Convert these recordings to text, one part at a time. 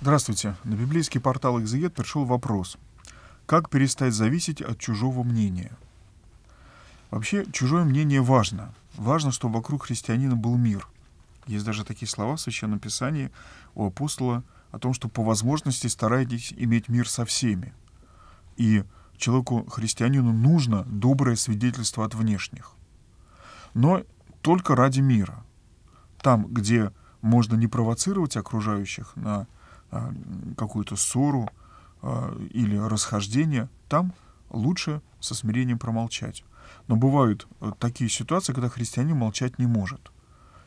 Здравствуйте. На библейский портал «Экзегет» пришел вопрос. Как перестать зависеть от чужого мнения? Вообще, чужое мнение важно. Важно, чтобы вокруг христианина был мир. Есть даже такие слова в Священном Писании у апостола о том, что по возможности старайтесь иметь мир со всеми. И человеку, христианину, нужно доброе свидетельство от внешних. Но только ради мира. Там, где можно не провоцировать окружающих на а, какую-то ссору а, или расхождение, там лучше со смирением промолчать. Но бывают э, такие ситуации, когда христианин молчать не может.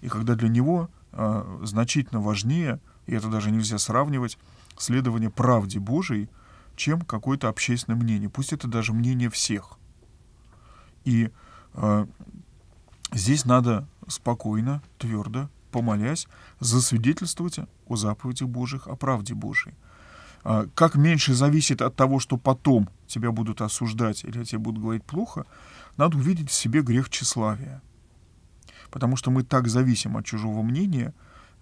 И когда для него а, значительно важнее, и это даже нельзя сравнивать, следование правде Божией, чем какое-то общественное мнение. Пусть это даже мнение всех. И э, здесь надо спокойно, твердо помолясь, засвидетельствуйте о заповедях Божьих, о правде Божьей. А, как меньше зависит от того, что потом тебя будут осуждать или тебе будут говорить плохо, надо увидеть в себе грех тщеславия. Потому что мы так зависим от чужого мнения,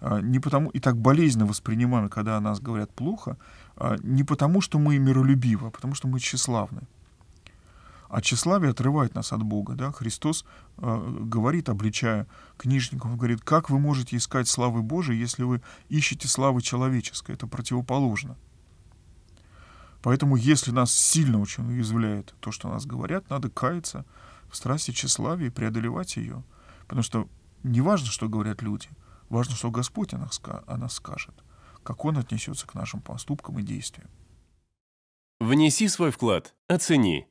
а, не потому, и так болезненно воспринимаем, когда о нас говорят плохо, а, не потому, что мы миролюбивы, а потому, что мы тщеславны. А тщеславия отрывает нас от Бога. Да? Христос э, говорит, обличая книжников, говорит, как вы можете искать славы Божией, если вы ищете славы человеческой? Это противоположно. Поэтому, если нас сильно очень уязвляет то, что нас говорят, надо каяться в страсти тщеславия и преодолевать ее. Потому что не важно, что говорят люди, важно, что Господь о нас, о нас скажет, как Он отнесется к нашим поступкам и действиям. Внеси свой вклад, оцени –